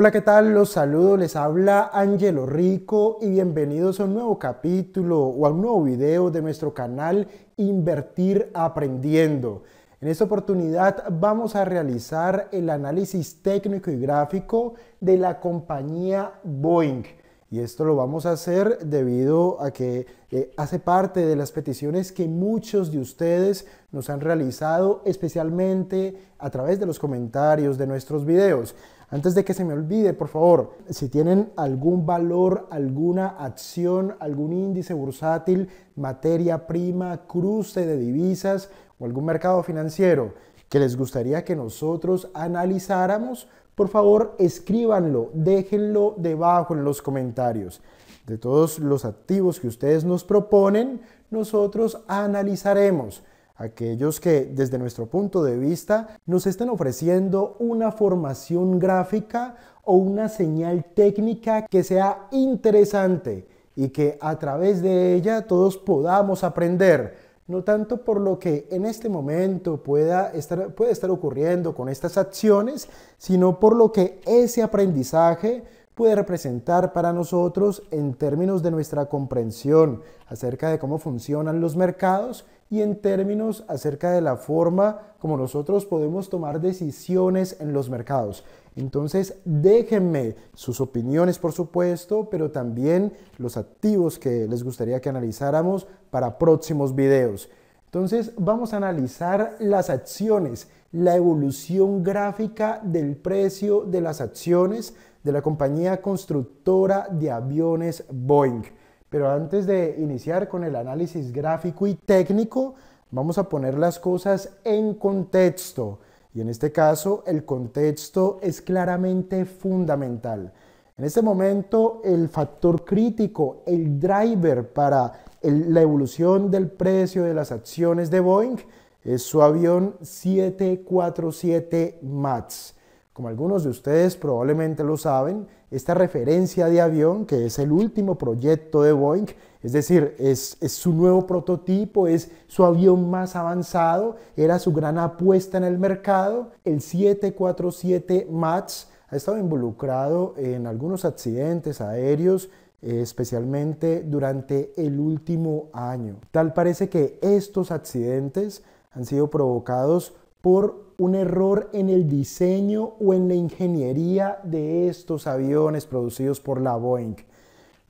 Hola, ¿qué tal? Los saludo, les habla Angelo Rico y bienvenidos a un nuevo capítulo o a un nuevo video de nuestro canal Invertir Aprendiendo. En esta oportunidad vamos a realizar el análisis técnico y gráfico de la compañía Boeing. Y esto lo vamos a hacer debido a que eh, hace parte de las peticiones que muchos de ustedes nos han realizado, especialmente a través de los comentarios de nuestros videos. Antes de que se me olvide, por favor, si tienen algún valor, alguna acción, algún índice bursátil, materia prima, cruce de divisas o algún mercado financiero que les gustaría que nosotros analizáramos, por favor escríbanlo, déjenlo debajo en los comentarios. De todos los activos que ustedes nos proponen, nosotros analizaremos aquellos que desde nuestro punto de vista nos estén ofreciendo una formación gráfica o una señal técnica que sea interesante y que a través de ella todos podamos aprender no tanto por lo que en este momento pueda estar, puede estar ocurriendo con estas acciones, sino por lo que ese aprendizaje puede representar para nosotros en términos de nuestra comprensión acerca de cómo funcionan los mercados y en términos acerca de la forma como nosotros podemos tomar decisiones en los mercados. Entonces, déjenme sus opiniones, por supuesto, pero también los activos que les gustaría que analizáramos para próximos videos. Entonces, vamos a analizar las acciones, la evolución gráfica del precio de las acciones de la compañía constructora de aviones Boeing. Pero antes de iniciar con el análisis gráfico y técnico, vamos a poner las cosas en contexto. Y en este caso, el contexto es claramente fundamental. En este momento, el factor crítico, el driver para la evolución del precio de las acciones de Boeing es su avión 747 MAX. Como algunos de ustedes probablemente lo saben, esta referencia de avión, que es el último proyecto de Boeing, es decir, es, su nuevo prototipo, es su avión más avanzado, era su gran apuesta en el mercado. El 747 MAX ha estado involucrado en algunos accidentes aéreos, eh, especialmente durante el último año. Tal parece que estos accidentes han sido provocados por un error en el diseño o en la ingeniería de estos aviones producidos por la Boeing.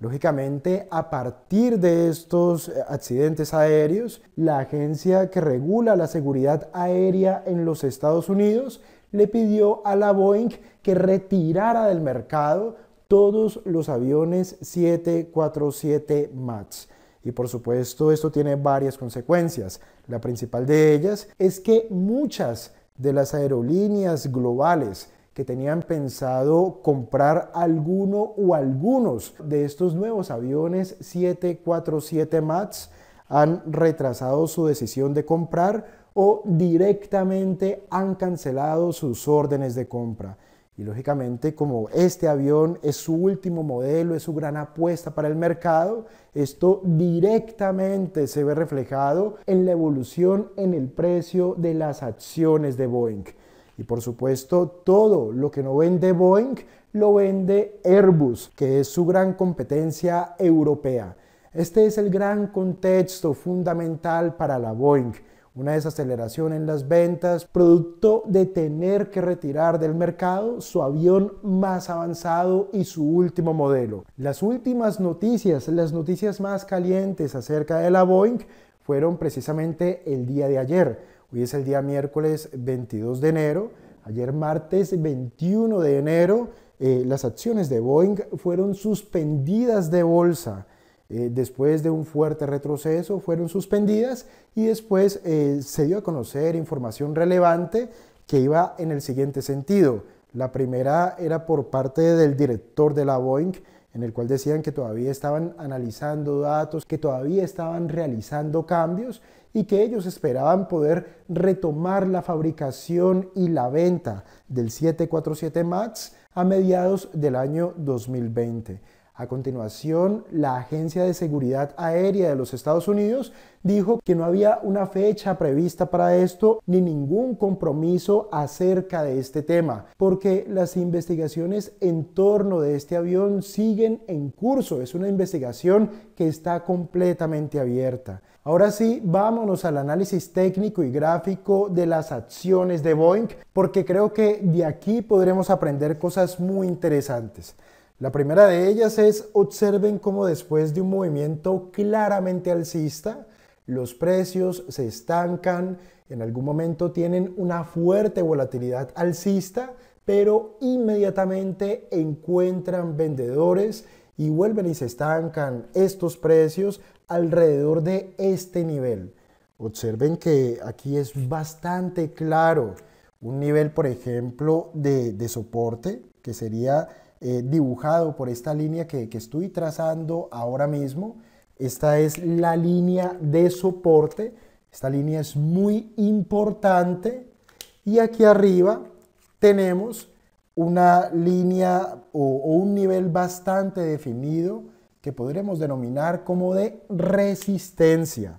Lógicamente, a partir de estos eh, accidentes aéreos, la agencia que regula la seguridad aérea en los Estados Unidos le pidió a la Boeing que retirara del mercado todos los aviones 747 MAX. Y por supuesto esto tiene varias consecuencias. La principal de ellas es que muchas de las aerolíneas globales que tenían pensado comprar alguno o algunos de estos nuevos aviones 747 MAX han retrasado su decisión de comprar o directamente han cancelado sus órdenes de compra. Y lógicamente, como este avión es su último modelo, es su gran apuesta para el mercado, esto directamente se ve reflejado en la evolución en el precio de las acciones de Boeing. Y por supuesto, todo lo que no vende Boeing lo vende Airbus, que es su gran competencia europea. Este es el gran contexto fundamental para la Boeing una desaceleración en las ventas, producto de tener que retirar del mercado su avión más avanzado y su último modelo. Las últimas noticias, las noticias más calientes acerca de la Boeing fueron precisamente el día de ayer. Hoy es el día miércoles 22 de enero. Ayer martes 21 de enero eh, las acciones de Boeing fueron suspendidas de bolsa eh, después de un fuerte retroceso fueron suspendidas y después eh, se dio a conocer información relevante que iba en el siguiente sentido. La primera era por parte del director de la Boeing, en el cual decían que todavía estaban analizando datos, que todavía estaban realizando cambios y que ellos esperaban poder retomar la fabricación y la venta del 747 MAX a mediados del año 2020. A continuación, la Agencia de Seguridad Aérea de los Estados Unidos dijo que no había una fecha prevista para esto ni ningún compromiso acerca de este tema, porque las investigaciones en torno de este avión siguen en curso. Es una investigación que está completamente abierta. Ahora sí, vámonos al análisis técnico y gráfico de las acciones de Boeing, porque creo que de aquí podremos aprender cosas muy interesantes. La primera de ellas es observen cómo después de un movimiento claramente alcista, los precios se estancan, en algún momento tienen una fuerte volatilidad alcista, pero inmediatamente encuentran vendedores y vuelven y se estancan estos precios alrededor de este nivel. Observen que aquí es bastante claro un nivel, por ejemplo, de, de soporte, que sería eh, dibujado por esta línea que, estoy trazando ahora mismo. Esta es la línea de soporte. Esta línea es muy importante. Y aquí arriba tenemos una línea o, un nivel bastante definido que podríamos denominar como de resistencia.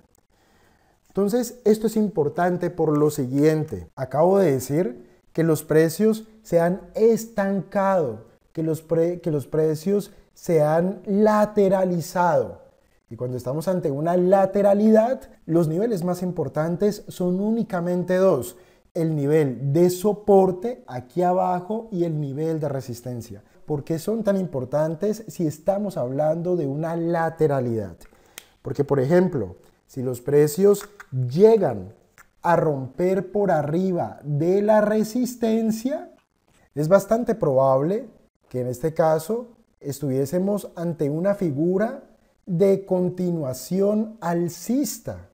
Entonces, esto es importante por lo siguiente. Acabo de decir que los precios se han estancado que los, que los precios se han lateralizado. Y cuando estamos ante una lateralidad, los niveles más importantes son únicamente dos. El nivel de soporte aquí abajo y el nivel de resistencia. ¿Por qué son tan importantes si estamos hablando de una lateralidad? Porque, por ejemplo, si los precios llegan a romper por arriba de la resistencia, es bastante probable que en este caso estuviésemos ante una figura de continuación alcista.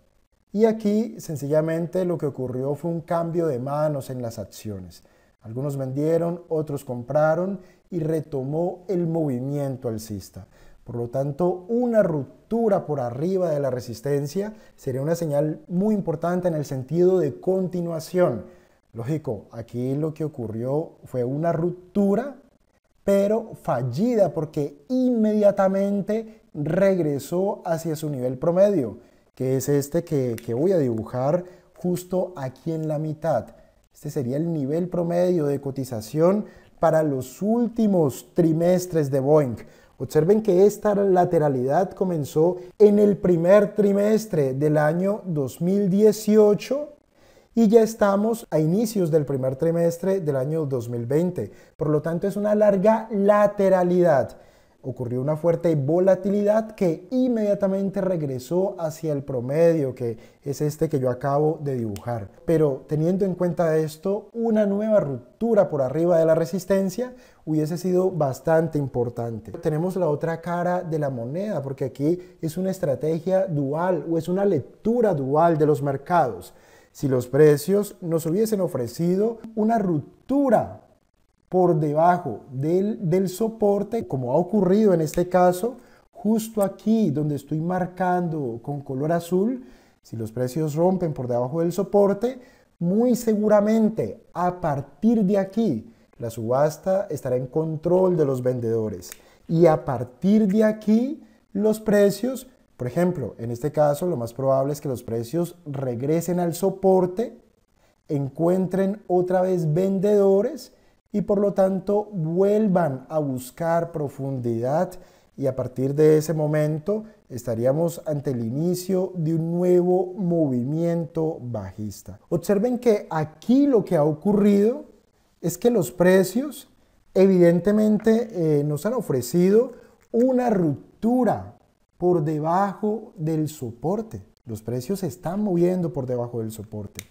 Y aquí sencillamente lo que ocurrió fue un cambio de manos en las acciones. Algunos vendieron, otros compraron y retomó el movimiento alcista. Por lo tanto, una ruptura por arriba de la resistencia sería una señal muy importante en el sentido de continuación. Lógico, aquí lo que ocurrió fue una ruptura pero fallida porque inmediatamente regresó hacia su nivel promedio, que es este que, voy a dibujar justo aquí en la mitad. Este sería el nivel promedio de cotización para los últimos trimestres de Boeing. Observen que esta lateralidad comenzó en el primer trimestre del año 2018 y ya estamos a inicios del primer trimestre del año 2020. Por lo tanto, es una larga lateralidad. Ocurrió una fuerte volatilidad que inmediatamente regresó hacia el promedio, que es este que yo acabo de dibujar. Pero teniendo en cuenta esto, una nueva ruptura por arriba de la resistencia hubiese sido bastante importante. Tenemos la otra cara de la moneda, porque aquí es una estrategia dual o es una lectura dual de los mercados si los precios nos hubiesen ofrecido una ruptura por debajo del, del soporte, como ha ocurrido en este caso, justo aquí donde estoy marcando con color azul, si los precios rompen por debajo del soporte, muy seguramente a partir de aquí la subasta estará en control de los vendedores y a partir de aquí los precios por ejemplo, en este caso lo más probable es que los precios regresen al soporte, encuentren otra vez vendedores y por lo tanto vuelvan a buscar profundidad y a partir de ese momento estaríamos ante el inicio de un nuevo movimiento bajista. Observen que aquí lo que ha ocurrido es que los precios evidentemente eh, nos han ofrecido una ruptura por debajo del soporte. Los precios se están moviendo por debajo del soporte.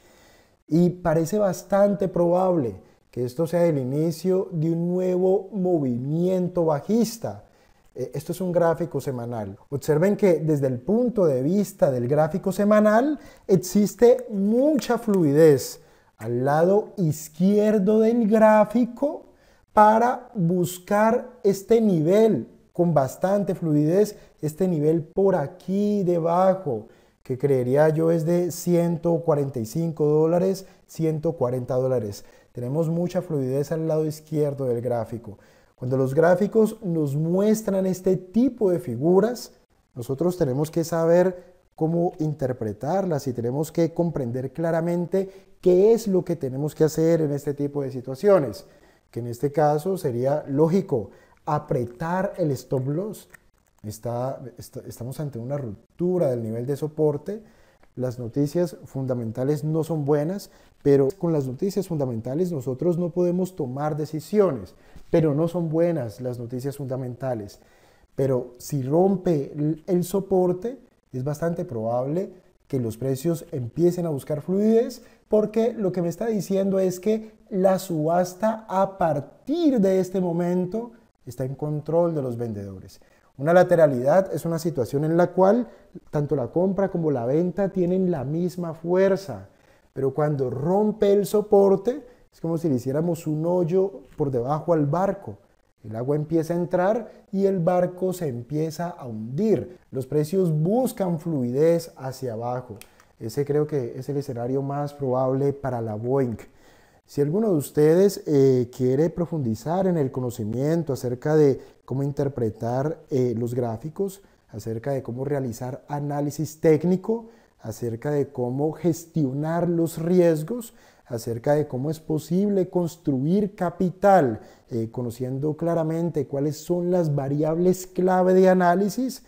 Y parece bastante probable que esto sea el inicio de un nuevo movimiento bajista. Eh, esto es un gráfico semanal. Observen que desde el punto de vista del gráfico semanal existe mucha fluidez al lado izquierdo del gráfico para buscar este nivel con bastante fluidez este nivel por aquí debajo, que creería yo es de 145 dólares, 140 dólares. Tenemos mucha fluidez al lado izquierdo del gráfico. Cuando los gráficos nos muestran este tipo de figuras, nosotros tenemos que saber cómo interpretarlas y tenemos que comprender claramente qué es lo que tenemos que hacer en este tipo de situaciones, que en este caso sería lógico apretar el stop loss. estamos ante una ruptura del nivel de soporte. Las noticias fundamentales no son buenas, pero con las noticias fundamentales nosotros no podemos tomar decisiones, pero no son buenas las noticias fundamentales. Pero si rompe el soporte, es bastante probable que los precios empiecen a buscar fluidez porque lo que me está diciendo es que la subasta a partir de este momento está en control de los vendedores. Una lateralidad es una situación en la cual tanto la compra como la venta tienen la misma fuerza, pero cuando rompe el soporte es como si le hiciéramos un hoyo por debajo al barco. El agua empieza a entrar y el barco se empieza a hundir. Los precios buscan fluidez hacia abajo. Ese creo que es el escenario más probable para la Boeing. Si alguno de ustedes eh, quiere profundizar en el conocimiento acerca de cómo interpretar eh, los gráficos, acerca de cómo realizar análisis técnico, acerca de cómo gestionar los riesgos, acerca de cómo es posible construir capital, eh, conociendo claramente cuáles son las variables clave de análisis,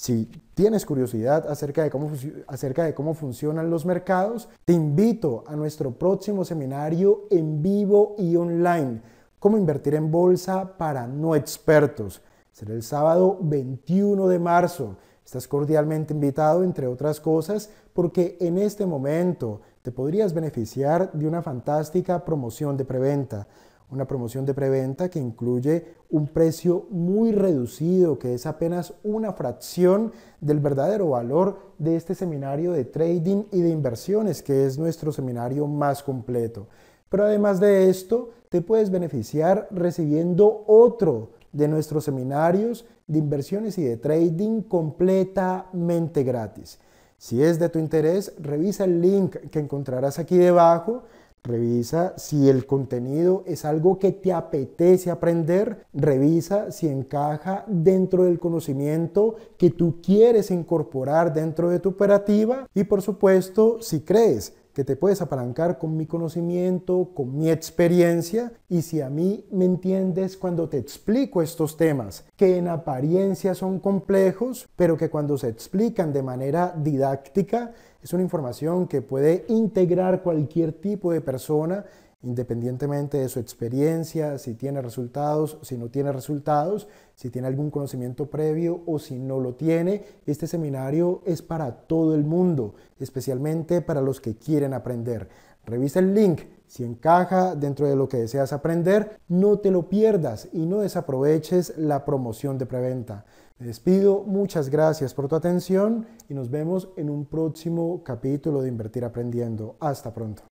si tienes curiosidad acerca de, cómo, acerca de cómo funcionan los mercados, te invito a nuestro próximo seminario en vivo y online, cómo invertir en bolsa para no expertos. Será el sábado 21 de marzo. Estás cordialmente invitado, entre otras cosas, porque en este momento te podrías beneficiar de una fantástica promoción de preventa. Una promoción de preventa que incluye un precio muy reducido, que es apenas una fracción del verdadero valor de este seminario de trading y de inversiones, que es nuestro seminario más completo. Pero además de esto, te puedes beneficiar recibiendo otro de nuestros seminarios de inversiones y de trading completamente gratis. Si es de tu interés, revisa el link que encontrarás aquí debajo Revisa si el contenido es algo que te apetece aprender. Revisa si encaja dentro del conocimiento que tú quieres incorporar dentro de tu operativa. Y por supuesto, si crees que te puedes apalancar con mi conocimiento, con mi experiencia, y si a mí me entiendes cuando te explico estos temas, que en apariencia son complejos, pero que cuando se explican de manera didáctica, es una información que puede integrar cualquier tipo de persona independientemente de su experiencia, si tiene resultados, si no tiene resultados, si tiene algún conocimiento previo o si no lo tiene. Este seminario es para todo el mundo, especialmente para los que quieren aprender. Revisa el link. Si encaja dentro de lo que deseas aprender, no te lo pierdas y no desaproveches la promoción de preventa. Me despido, muchas gracias por tu atención y nos vemos en un próximo capítulo de Invertir Aprendiendo. Hasta pronto.